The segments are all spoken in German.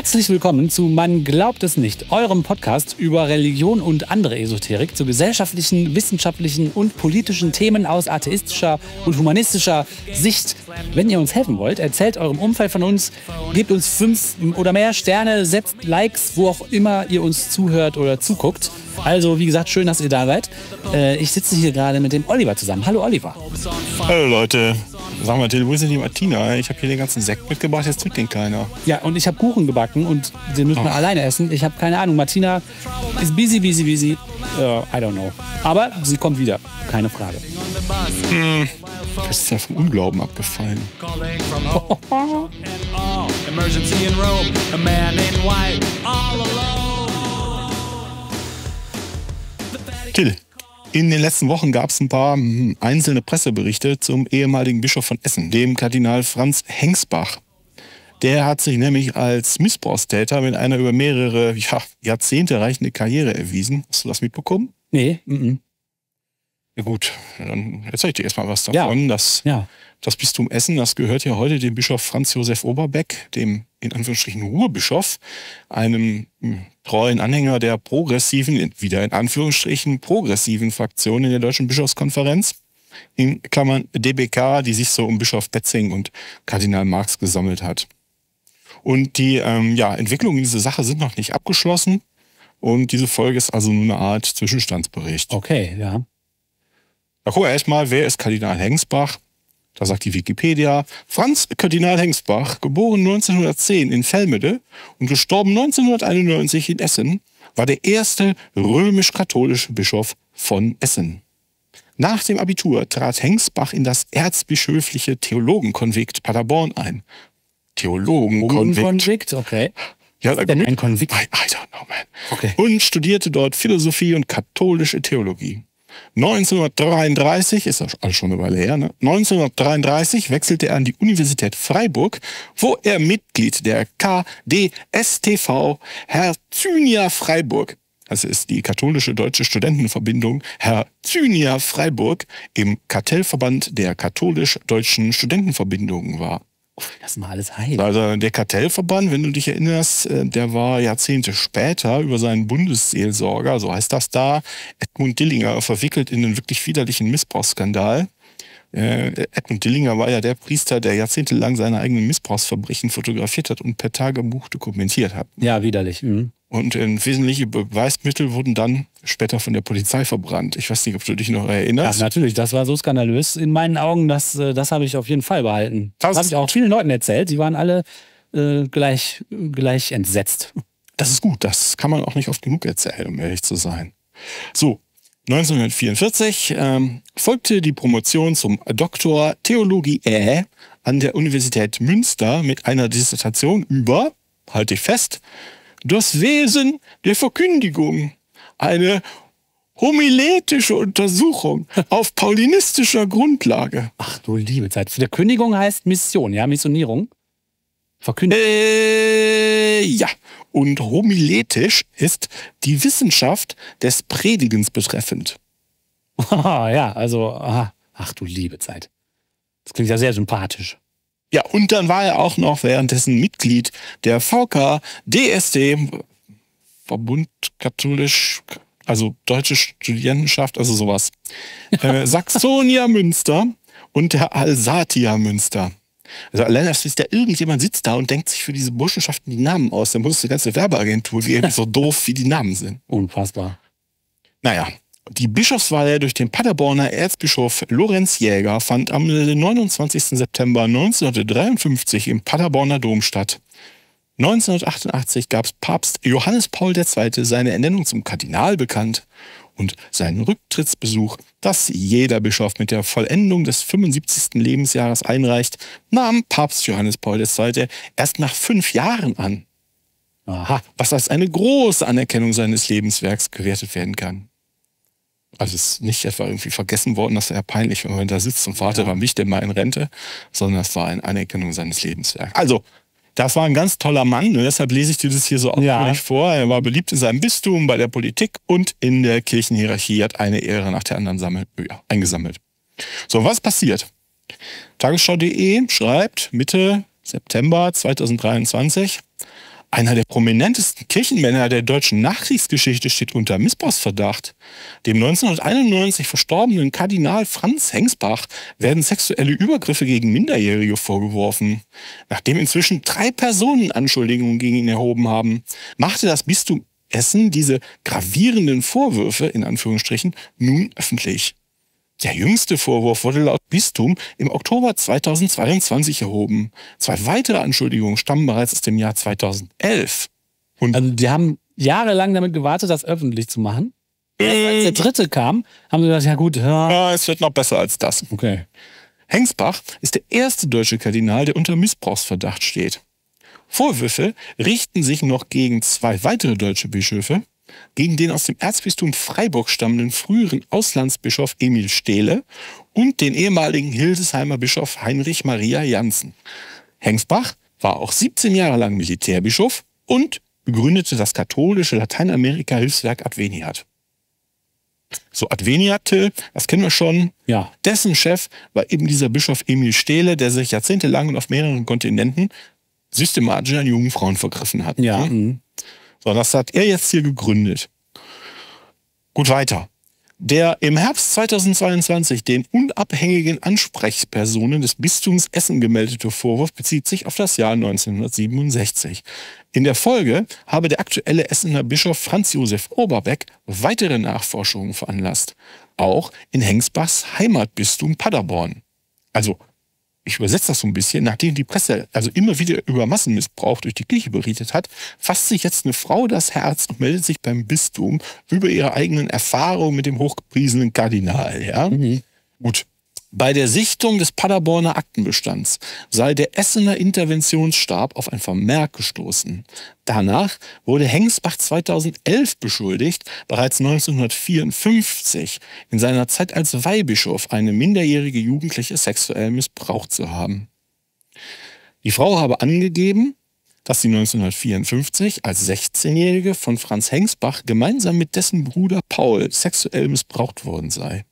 Herzlich willkommen zu Man glaubt es nicht, eurem Podcast über Religion und andere Esoterik zu gesellschaftlichen, wissenschaftlichen und politischen Themen aus atheistischer und humanistischer Sicht. Wenn ihr uns helfen wollt, erzählt eurem Umfeld von uns, gebt uns fünf oder mehr Sterne, setzt Likes, wo auch immer ihr uns zuhört oder zuguckt. Also, wie gesagt, schön, dass ihr da seid. Äh, ich sitze hier gerade mit dem Oliver zusammen. Hallo, Oliver. Hallo, Leute. Sag mal, Till, wo ist denn die Martina? Ich habe hier den ganzen Sekt mitgebracht, jetzt trinkt den keiner. Ja, und ich habe Kuchen gebacken und den müssen wir oh. alleine essen. Ich habe keine Ahnung. Martina ist busy, busy, busy. Uh, I don't know. Aber sie kommt wieder, keine Frage. Hm. Das ist ja vom Unglauben abgefallen. Till. In den letzten Wochen gab es ein paar hm, einzelne Presseberichte zum ehemaligen Bischof von Essen, dem Kardinal Franz Hengsbach. Der hat sich nämlich als Missbrauchstäter mit einer über mehrere ja, Jahrzehnte reichende Karriere erwiesen. Hast du das mitbekommen? Nee. M -m. Ja gut, dann erzähle ich dir erstmal was davon. Ja. Das, ja. das Bistum Essen, das gehört ja heute dem Bischof Franz Josef Oberbeck, dem in Anführungsstrichen Ruhrbischof, einem hm, treuen Anhänger der progressiven, wieder in Anführungsstrichen, progressiven Fraktion in der Deutschen Bischofskonferenz, in Klammern DBK, die sich so um Bischof Betzing und Kardinal Marx gesammelt hat. Und die ähm, ja, Entwicklungen in dieser Sache sind noch nicht abgeschlossen. Und diese Folge ist also nur eine Art Zwischenstandsbericht. Okay, ja. Da gucken erstmal, wer ist Kardinal Hengsbach? Da sagt die Wikipedia, Franz Kardinal Hengsbach, geboren 1910 in Felmede und gestorben 1991 in Essen, war der erste römisch-katholische Bischof von Essen. Nach dem Abitur trat Hengsbach in das erzbischöfliche Theologenkonvikt Paderborn ein. Theologenkonvikt? Okay. Ja, ist denn ein Konvikt? I, I don't know, man. Okay. Und studierte dort Philosophie und katholische Theologie. 1933, ist das schon eine Weile her, ne? 1933 wechselte er an die Universität Freiburg, wo er Mitglied der KDSTV Herzynia Freiburg, das ist die katholische deutsche Studentenverbindung Herzynia Freiburg, im Kartellverband der katholisch-deutschen Studentenverbindungen war das oh, mal alles heim. Also der Kartellverband, wenn du dich erinnerst, äh, der war Jahrzehnte später über seinen Bundesseelsorger, so heißt das da, Edmund Dillinger, verwickelt in einen wirklich widerlichen Missbrauchsskandal. Äh, Edmund Dillinger war ja der Priester, der jahrzehntelang seine eigenen Missbrauchsverbrechen fotografiert hat und per Tagebuch dokumentiert hat. Ja, widerlich. Mhm. Und äh, wesentliche Beweismittel wurden dann später von der Polizei verbrannt. Ich weiß nicht, ob du dich noch erinnerst. Ja, natürlich. Das war so skandalös. In meinen Augen, das, äh, das habe ich auf jeden Fall behalten. Das, das habe ich auch vielen Leuten erzählt. Sie waren alle äh, gleich, gleich entsetzt. Das ist gut. Das kann man auch nicht oft genug erzählen, um ehrlich zu sein. So, 1944, ähm, folgte die Promotion zum Doktor Theologie äh an der Universität Münster mit einer Dissertation über, halte ich fest, das Wesen der Verkündigung. Eine homiletische Untersuchung auf paulinistischer Grundlage. Ach du liebe Zeit. Verkündigung also heißt Mission, ja? Missionierung? Verkündigung? Äh, ja. Und homiletisch ist die Wissenschaft des Predigens betreffend ja, also, ach du liebe Zeit. Das klingt ja sehr sympathisch. Ja, und dann war er auch noch währenddessen Mitglied der VK DSD, Verbund Katholisch, also Deutsche Studierendenschaft, also sowas. äh, Saxonia Münster und der Alsatia Münster. Also allein, dass der irgendjemand sitzt da und denkt sich für diese Burschenschaften die Namen aus, dann muss die ganze Werbeagentur, die eben so doof wie die Namen sind. Unfassbar. Naja, die Bischofswahl durch den Paderborner Erzbischof Lorenz Jäger fand am 29. September 1953 im Paderborner Dom statt. 1988 gab Papst Johannes Paul II. seine Ernennung zum Kardinal bekannt und seinen Rücktrittsbesuch, das jeder Bischof mit der Vollendung des 75. Lebensjahres einreicht, nahm Papst Johannes Paul II. erst nach fünf Jahren an. Aha, was als eine große Anerkennung seines Lebenswerks gewertet werden kann also es ist nicht etwa irgendwie vergessen worden, dass er ja peinlich, wenn man da sitzt und wartet, ja. wann mich denn mal in Rente, sondern es war eine Anerkennung seines Lebenswerks. Also, das war ein ganz toller Mann und ne? deshalb lese ich dir das hier so ausführlich ja. vor. Er war beliebt in seinem Bistum, bei der Politik und in der Kirchenhierarchie, hat eine Ehre nach der anderen sammelt, äh, ja, eingesammelt. So, was passiert? Tagesschau.de schreibt Mitte September 2023, einer der prominentesten Kirchenmänner der deutschen Nachkriegsgeschichte steht unter Missbrauchsverdacht. Dem 1991 verstorbenen Kardinal Franz Hengsbach werden sexuelle Übergriffe gegen Minderjährige vorgeworfen. Nachdem inzwischen drei Personen Anschuldigungen gegen ihn erhoben haben, machte das Bistum Essen diese gravierenden Vorwürfe in Anführungsstrichen nun öffentlich. Der jüngste Vorwurf wurde laut Bistum im Oktober 2022 erhoben. Zwei weitere Anschuldigungen stammen bereits aus dem Jahr 2011. Und also die haben jahrelang damit gewartet, das öffentlich zu machen. Erst als der dritte kam, haben sie gesagt, ja gut, ja. ja es wird noch besser als das. Okay. Hengsbach ist der erste deutsche Kardinal, der unter Missbrauchsverdacht steht. Vorwürfe richten sich noch gegen zwei weitere deutsche Bischöfe, gegen den aus dem Erzbistum Freiburg stammenden früheren Auslandsbischof Emil Stehle und den ehemaligen Hildesheimer Bischof Heinrich Maria Janssen. Hengsbach war auch 17 Jahre lang Militärbischof und begründete das katholische Lateinamerika-Hilfswerk Adveniat. So Adveniate, äh, das kennen wir schon. Ja. Dessen Chef war eben dieser Bischof Emil Stehle, der sich jahrzehntelang und auf mehreren Kontinenten systematisch an jungen Frauen vergriffen hat. Ja. Ne? Mhm. So, das hat er jetzt hier gegründet. Gut weiter. Der im Herbst 2022 den unabhängigen Ansprechpersonen des Bistums Essen gemeldete Vorwurf bezieht sich auf das Jahr 1967. In der Folge habe der aktuelle Essener Bischof Franz Josef Oberbeck weitere Nachforschungen veranlasst, auch in Hengsbachs Heimatbistum Paderborn. Also ich übersetze das so ein bisschen, nachdem die Presse also immer wieder über Massenmissbrauch durch die Kirche berichtet hat, fasst sich jetzt eine Frau das Herz und meldet sich beim Bistum über ihre eigenen Erfahrungen mit dem hochgepriesenen Kardinal. Ja? Mhm. Gut, bei der Sichtung des Paderborner Aktenbestands sei der Essener Interventionsstab auf ein Vermerk gestoßen. Danach wurde Hengsbach 2011 beschuldigt, bereits 1954 in seiner Zeit als Weihbischof eine minderjährige Jugendliche sexuell missbraucht zu haben. Die Frau habe angegeben, dass sie 1954 als 16-Jährige von Franz Hengsbach gemeinsam mit dessen Bruder Paul sexuell missbraucht worden sei.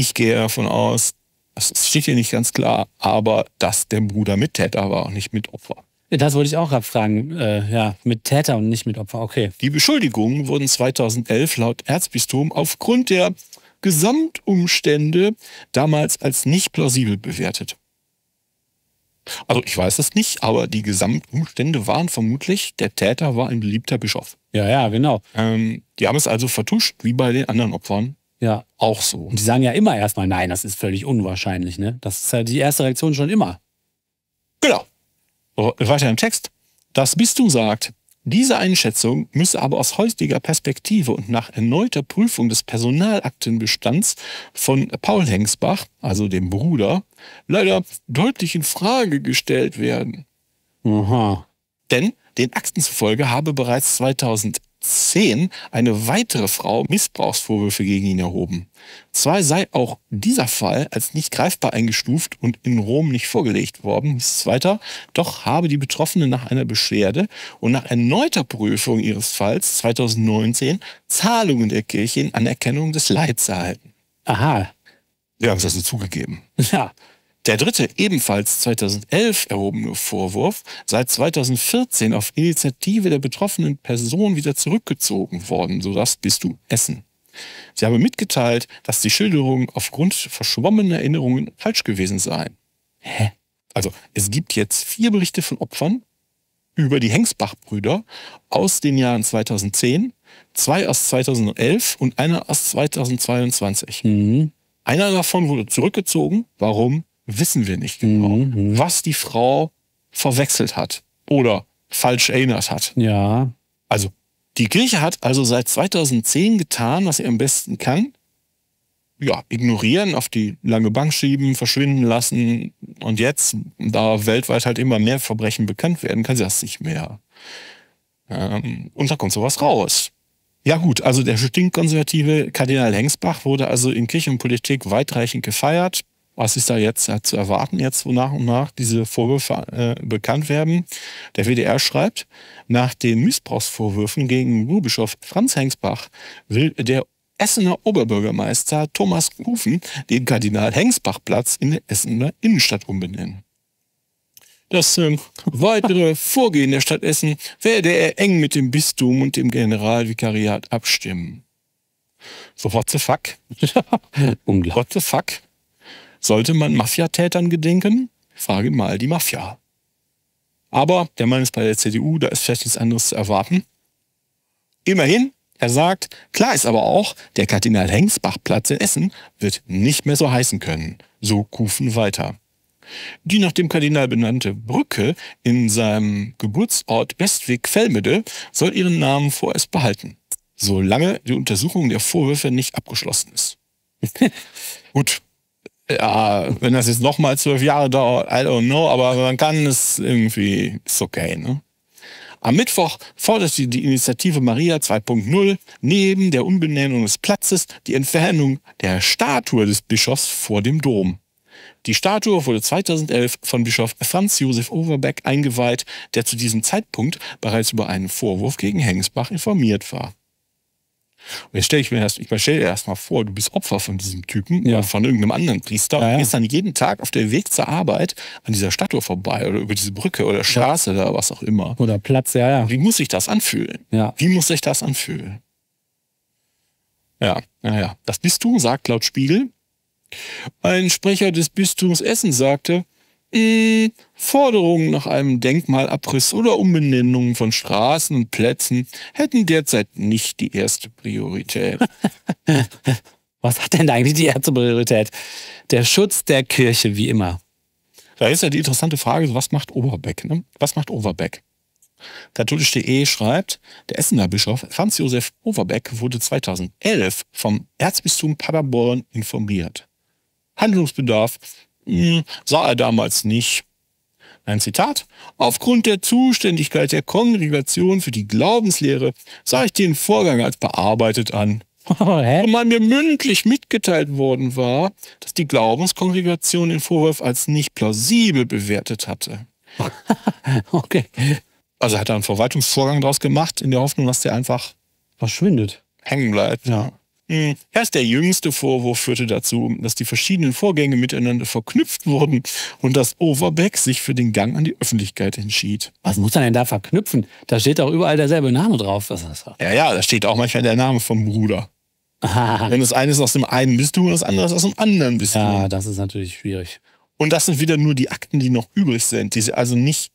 Ich gehe davon aus, es steht hier nicht ganz klar, aber dass der Bruder Mittäter war und nicht Mitopfer. Das wollte ich auch abfragen. Äh, ja, mit Täter und nicht mit Opfer, okay. Die Beschuldigungen wurden 2011 laut Erzbistum aufgrund der Gesamtumstände damals als nicht plausibel bewertet. Also ich weiß es nicht, aber die Gesamtumstände waren vermutlich, der Täter war ein beliebter Bischof. Ja, ja, genau. Ähm, die haben es also vertuscht, wie bei den anderen Opfern ja auch so. Und die sagen ja immer erstmal, nein, das ist völlig unwahrscheinlich. Ne? Das ist ja halt die erste Reaktion schon immer. Genau. Weiter im Text. Das Bistum sagt, diese Einschätzung müsse aber aus heutiger Perspektive und nach erneuter Prüfung des Personalaktenbestands von Paul Hengsbach, also dem Bruder, leider deutlich in Frage gestellt werden. Aha. Denn den Akten zufolge habe bereits 2011 10 eine weitere Frau Missbrauchsvorwürfe gegen ihn erhoben. Zwar sei auch dieser Fall als nicht greifbar eingestuft und in Rom nicht vorgelegt worden, hieß es weiter, doch habe die Betroffene nach einer Beschwerde und nach erneuter Prüfung ihres Falls 2019 Zahlungen der Kirche in Anerkennung des Leids erhalten. Aha. Ja, haben sie also zugegeben. Ja. Der dritte, ebenfalls 2011 erhobene Vorwurf, seit 2014 auf Initiative der betroffenen Person wieder zurückgezogen worden, so das bist du Essen. Sie habe mitgeteilt, dass die Schilderungen aufgrund verschwommener Erinnerungen falsch gewesen seien. Hä? Also, es gibt jetzt vier Berichte von Opfern über die Hengsbach-Brüder aus den Jahren 2010, zwei aus 2011 und einer aus 2022. Mhm. Einer davon wurde zurückgezogen. Warum? wissen wir nicht genau, mhm. was die Frau verwechselt hat oder falsch erinnert hat. Ja. Also die Kirche hat also seit 2010 getan, was sie am besten kann. Ja, ignorieren, auf die lange Bank schieben, verschwinden lassen. Und jetzt, da weltweit halt immer mehr Verbrechen bekannt werden, kann sie das nicht mehr. Ähm, und da kommt sowas raus. Ja gut, also der stinkkonservative Kardinal Hengsbach wurde also in Kirche und Politik weitreichend gefeiert was ist da jetzt äh, zu erwarten, jetzt wo nach und nach diese Vorwürfe äh, bekannt werden. Der WDR schreibt, nach den Missbrauchsvorwürfen gegen Ruhbischof Franz Hengsbach will der Essener Oberbürgermeister Thomas Kufen den Kardinal-Hengsbach-Platz in der Essener Innenstadt umbenennen. Das äh, weitere Vorgehen der Stadt Essen werde er eng mit dem Bistum und dem Generalvikariat abstimmen. So, what the fuck? Unglaublich. What the fuck? Sollte man Mafiatätern gedenken? Frage mal die Mafia. Aber der Mann ist bei der CDU, da ist vielleicht nichts anderes zu erwarten. Immerhin, er sagt, klar ist aber auch, der Kardinal-Hengsbach-Platz in Essen wird nicht mehr so heißen können. So Kufen weiter. Die nach dem Kardinal benannte Brücke in seinem Geburtsort Bestwig-Fellmede soll ihren Namen vorerst behalten, solange die Untersuchung der Vorwürfe nicht abgeschlossen ist. Gut, ja, wenn das jetzt nochmal zwölf Jahre dauert, I don't know, aber man kann es irgendwie, ist okay, ne? Am Mittwoch fordert sie die Initiative Maria 2.0 neben der Umbenennung des Platzes die Entfernung der Statue des Bischofs vor dem Dom. Die Statue wurde 2011 von Bischof Franz Josef Overbeck eingeweiht, der zu diesem Zeitpunkt bereits über einen Vorwurf gegen Hengsbach informiert war. Und jetzt stelle ich mir erst, ich stell dir erstmal vor, du bist Opfer von diesem Typen ja. oder von irgendeinem anderen Priester ja, ja. und gehst dann jeden Tag auf der Weg zur Arbeit an dieser Statue vorbei oder über diese Brücke oder Straße oder was auch immer. Oder Platz, ja, ja. Wie muss sich das anfühlen? Ja. Wie muss sich das anfühlen? Ja, naja. Das Bistum sagt laut Spiegel. Ein Sprecher des Bistums Essen sagte, äh, Forderungen nach einem Denkmalabriss oder Umbenennungen von Straßen und Plätzen hätten derzeit nicht die erste Priorität. Was hat denn eigentlich die erste Priorität? Der Schutz der Kirche, wie immer. Da ist ja die interessante Frage, was macht Oberbeck? Ne? Was macht Overbeck? Katholisch.de e schreibt, der Essener Bischof Franz Josef Overbeck wurde 2011 vom Erzbistum Paderborn informiert. Handlungsbedarf hm, sah er damals nicht. Ein Zitat. Aufgrund der Zuständigkeit der Kongregation für die Glaubenslehre sah ich den Vorgang als bearbeitet an. Oh, hä? Zumal mir mündlich mitgeteilt worden war, dass die Glaubenskongregation den Vorwurf als nicht plausibel bewertet hatte. okay. Also hat er einen Verwaltungsvorgang daraus gemacht, in der Hoffnung, dass der einfach verschwindet. Hängen bleibt. Ja. Hm, Erst der jüngste Vorwurf führte dazu, dass die verschiedenen Vorgänge miteinander verknüpft wurden und dass Overbeck sich für den Gang an die Öffentlichkeit entschied. Was muss er denn da verknüpfen? Da steht doch überall derselbe Name drauf. Was das ja, ja, da steht auch manchmal der Name vom Bruder. Wenn das eine ist aus dem einen Bistum und das andere ist aus dem anderen Bistum. Ja, das ist natürlich schwierig. Und das sind wieder nur die Akten, die noch übrig sind, die sie also nicht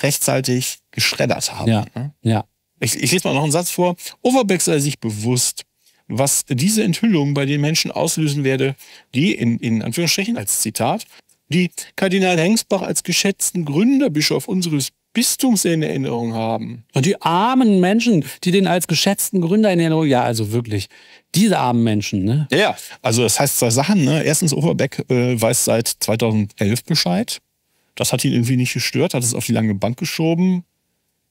rechtzeitig geschreddert haben. Ja. Ne? ja. Ich, ich lese mal noch einen Satz vor. Overbeck sei sich bewusst, was diese Enthüllung bei den Menschen auslösen werde, die in, in Anführungsstrichen als Zitat, die Kardinal Hengsbach als geschätzten Gründerbischof unseres Bistums in Erinnerung haben. Und die armen Menschen, die den als geschätzten Gründer in Erinnerung, ja, also wirklich, diese armen Menschen, ne? Ja, also das heißt zwei Sachen, ne? Erstens, Overbeck äh, weiß seit 2011 Bescheid. Das hat ihn irgendwie nicht gestört, hat es auf die lange Bank geschoben,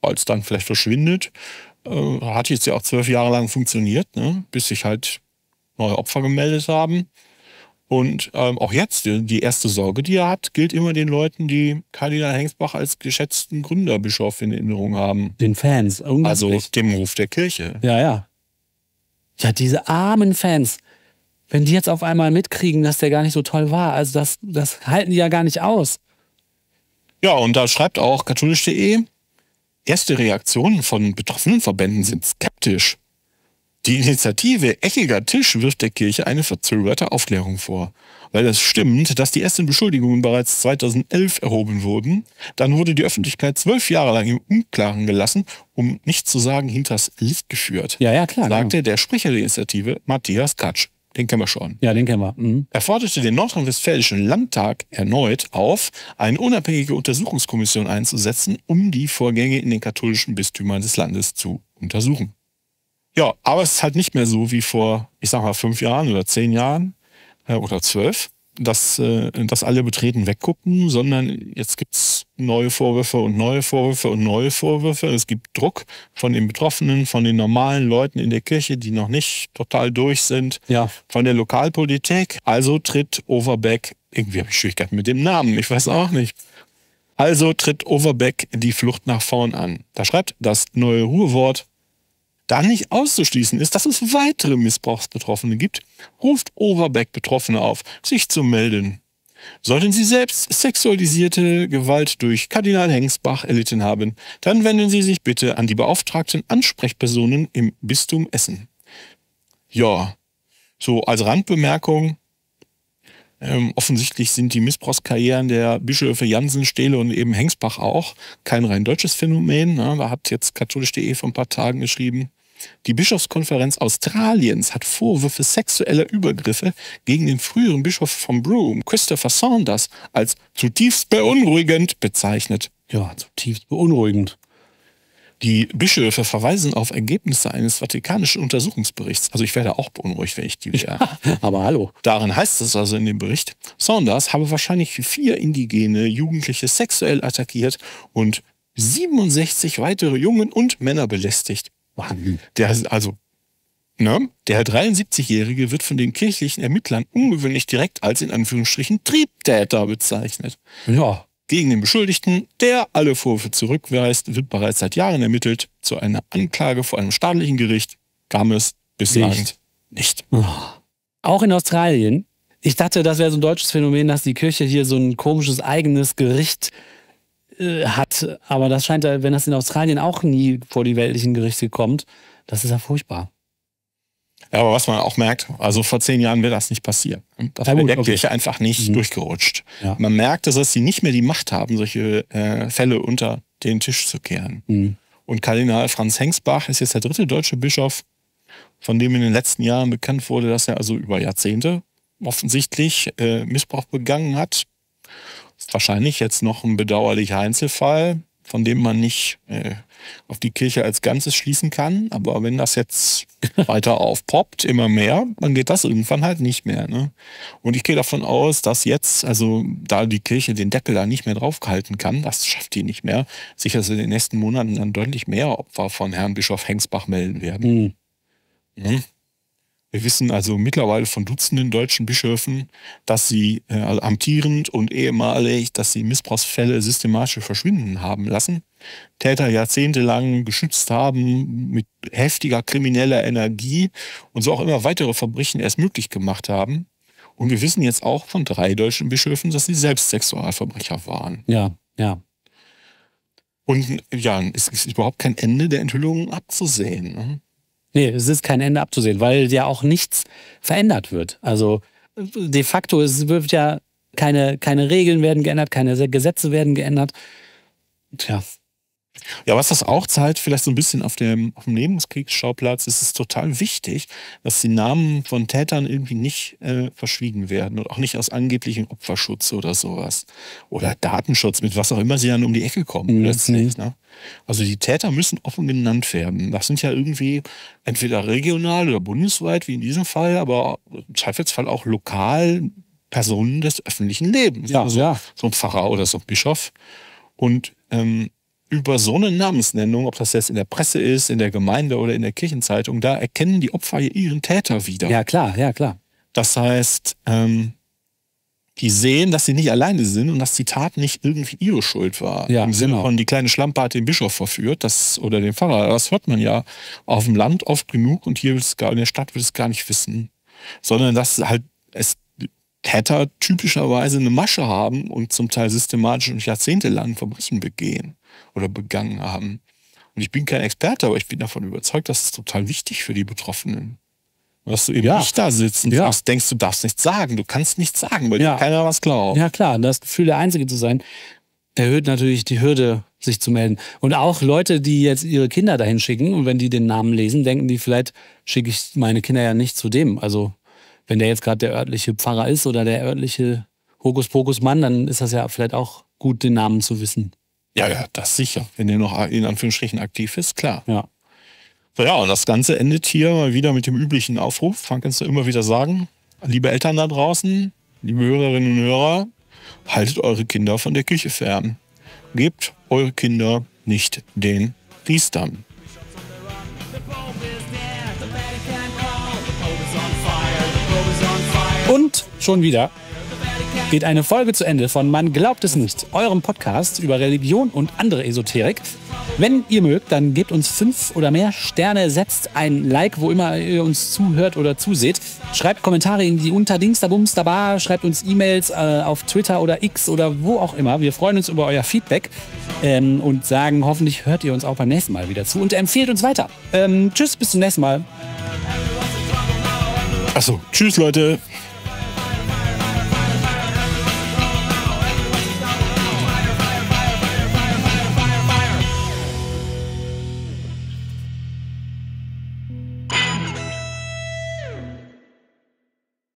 weil es dann vielleicht verschwindet äh, hat jetzt ja auch zwölf Jahre lang funktioniert, ne? bis sich halt neue Opfer gemeldet haben. Und ähm, auch jetzt, die, erste Sorge, die er hat, gilt immer den Leuten, die Kardinal Hengsbach als geschätzten Gründerbischof in Erinnerung haben. Den Fans, Also dem Ruf der Kirche. Ja, ja. Ja, diese armen Fans, wenn die jetzt auf einmal mitkriegen, dass der gar nicht so toll war, also das, das halten die ja gar nicht aus. Ja, und da schreibt auch katholisch.de, Erste Reaktionen von betroffenen Verbänden sind skeptisch. Die Initiative Eckiger Tisch wirft der Kirche eine verzögerte Aufklärung vor. Weil es stimmt, dass die ersten Beschuldigungen bereits 2011 erhoben wurden, dann wurde die Öffentlichkeit zwölf Jahre lang im Unklaren gelassen, um nicht zu sagen hinters Licht geführt. Ja, ja, klar. Sagte genau. der Sprecher der Initiative Matthias Katsch. Den kennen wir schon. Ja, den kennen wir. Mhm. Er forderte den nordrhein-westfälischen Landtag erneut auf, eine unabhängige Untersuchungskommission einzusetzen, um die Vorgänge in den katholischen Bistümern des Landes zu untersuchen. Ja, aber es ist halt nicht mehr so wie vor, ich sag mal, fünf Jahren oder zehn Jahren äh, oder zwölf, dass, äh, dass alle betreten weggucken, sondern jetzt gibt es neue Vorwürfe und neue Vorwürfe und neue Vorwürfe. Es gibt Druck von den Betroffenen, von den normalen Leuten in der Kirche, die noch nicht total durch sind, ja. von der Lokalpolitik. Also tritt Overbeck, irgendwie habe ich Schwierigkeiten mit dem Namen, ich weiß auch nicht. Also tritt Overbeck die Flucht nach vorn an. Da schreibt das neue Ruhewort, da nicht auszuschließen ist, dass es weitere Missbrauchsbetroffene gibt, ruft Overbeck Betroffene auf, sich zu melden. Sollten Sie selbst sexualisierte Gewalt durch Kardinal Hengsbach erlitten haben, dann wenden Sie sich bitte an die beauftragten Ansprechpersonen im Bistum Essen. Ja, so als Randbemerkung, ähm, offensichtlich sind die Missbrauchskarrieren der Bischöfe Jansen, Steele und eben Hengsbach auch kein rein deutsches Phänomen. Ne? Da hat jetzt katholisch.de vor ein paar Tagen geschrieben, die Bischofskonferenz Australiens hat Vorwürfe sexueller Übergriffe gegen den früheren Bischof von Broome, Christopher Saunders, als zutiefst beunruhigend bezeichnet. Ja, zutiefst beunruhigend. Die Bischöfe verweisen auf Ergebnisse eines vatikanischen Untersuchungsberichts. Also ich werde auch beunruhigt, wenn ich die wäre. Ja, aber hallo. Darin heißt es also in dem Bericht, Saunders habe wahrscheinlich vier indigene Jugendliche sexuell attackiert und 67 weitere Jungen und Männer belästigt. Der, also, ne? Der 73-Jährige wird von den kirchlichen Ermittlern ungewöhnlich direkt als in Anführungsstrichen Triebtäter bezeichnet. Ja. Gegen den Beschuldigten, der alle Vorwürfe zurückweist, wird bereits seit Jahren ermittelt. Zu einer Anklage vor einem staatlichen Gericht kam es bislang nicht. nicht. Ah. Auch in Australien. Ich dachte, das wäre so ein deutsches Phänomen, dass die Kirche hier so ein komisches eigenes Gericht äh, hat. Aber das scheint, wenn das in Australien auch nie vor die weltlichen Gerichte kommt, das ist ja furchtbar. Ja, aber was man auch merkt, also vor zehn Jahren wäre das nicht passiert. Hm, das ja, wäre der Kirche okay. einfach nicht mhm. durchgerutscht. Ja. Man merkt, dass sie nicht mehr die Macht haben, solche äh, Fälle unter den Tisch zu kehren. Mhm. Und Kardinal Franz Hengsbach ist jetzt der dritte deutsche Bischof, von dem in den letzten Jahren bekannt wurde, dass er also über Jahrzehnte offensichtlich äh, Missbrauch begangen hat. Ist wahrscheinlich jetzt noch ein bedauerlicher Einzelfall, von dem man nicht äh, auf die Kirche als Ganzes schließen kann. Aber wenn das jetzt weiter aufpoppt, immer mehr, dann geht das irgendwann halt nicht mehr. Ne? Und ich gehe davon aus, dass jetzt, also da die Kirche den Deckel da nicht mehr draufhalten kann, das schafft die nicht mehr, sich also in den nächsten Monaten dann deutlich mehr Opfer von Herrn Bischof Hengsbach melden werden. Mhm. Mhm. Wir wissen also mittlerweile von Dutzenden deutschen Bischöfen, dass sie äh, amtierend und ehemalig, dass sie Missbrauchsfälle systematisch verschwinden haben lassen, Täter jahrzehntelang geschützt haben mit heftiger krimineller Energie und so auch immer weitere Verbrechen erst möglich gemacht haben. Und wir wissen jetzt auch von drei deutschen Bischöfen, dass sie selbst Sexualverbrecher waren. Ja, ja. Und ja, es ist überhaupt kein Ende der Enthüllungen abzusehen. Ne? Nee, es ist kein Ende abzusehen, weil ja auch nichts verändert wird. Also de facto, es wird ja keine, keine Regeln werden geändert, keine Gesetze werden geändert. Tja, ja, was das auch zeigt, vielleicht so ein bisschen auf dem, auf dem Nebenkriegsschauplatz, ist es total wichtig, dass die Namen von Tätern irgendwie nicht äh, verschwiegen werden und auch nicht aus angeblichem Opferschutz oder sowas. Oder Datenschutz, mit was auch immer sie dann um die Ecke kommen mhm. letztlich. Ne? Also die Täter müssen offen genannt werden. Das sind ja irgendwie entweder regional oder bundesweit, wie in diesem Fall, aber im Zweifelsfall auch lokal Personen des öffentlichen Lebens. Ja, also ja. So ein Pfarrer oder so ein Bischof. Und ähm, über so eine Namensnennung, ob das jetzt in der Presse ist, in der Gemeinde oder in der Kirchenzeitung, da erkennen die Opfer ihren Täter wieder. Ja, klar, ja, klar. Das heißt, ähm, die sehen, dass sie nicht alleine sind und dass die Tat nicht irgendwie ihre Schuld war. Ja, Im Sinne genau. von, die kleine Schlampe hat den Bischof verführt das, oder den Pfarrer. Das hört man ja auf dem Land oft genug und hier gar, in der Stadt wird es gar nicht wissen. Sondern dass halt es Täter typischerweise eine Masche haben und zum Teil systematisch und jahrzehntelang Verbrechen begehen oder begangen haben. Und ich bin kein Experte, aber ich bin davon überzeugt, dass es total wichtig für die Betroffenen. Dass du eben ja. nicht da sitzt und ja. denkst, du darfst nichts sagen, du kannst nichts sagen, weil ja. dir keiner was glaubt. Ja, klar, das Gefühl, der Einzige zu sein, erhöht natürlich die Hürde, sich zu melden. Und auch Leute, die jetzt ihre Kinder dahin schicken und wenn die den Namen lesen, denken die vielleicht, schicke ich meine Kinder ja nicht zu dem. Also, wenn der jetzt gerade der örtliche Pfarrer ist oder der örtliche Hokuspokus-Mann, dann ist das ja vielleicht auch gut, den Namen zu wissen. Ja, ja, das sicher. Wenn der noch in Anführungsstrichen aktiv ist, klar. Ja. So, ja, und das Ganze endet hier mal wieder mit dem üblichen Aufruf. Frank kannst du immer wieder sagen, liebe Eltern da draußen, liebe Hörerinnen und Hörer, haltet eure Kinder von der Küche fern. Gebt eure Kinder nicht den Priestern. Und schon wieder geht eine Folge zu Ende von Man glaubt es nicht, eurem Podcast über Religion und andere Esoterik. Wenn ihr mögt, dann gebt uns fünf oder mehr Sterne, setzt ein Like, wo immer ihr uns zuhört oder zuseht. Schreibt Kommentare in die Unterdingsterbums dabei, schreibt uns E-Mails äh, auf Twitter oder X oder wo auch immer. Wir freuen uns über euer Feedback ähm, und sagen, hoffentlich hört ihr uns auch beim nächsten Mal wieder zu und empfehlt uns weiter. Ähm, tschüss, bis zum nächsten Mal. Achso, tschüss Leute.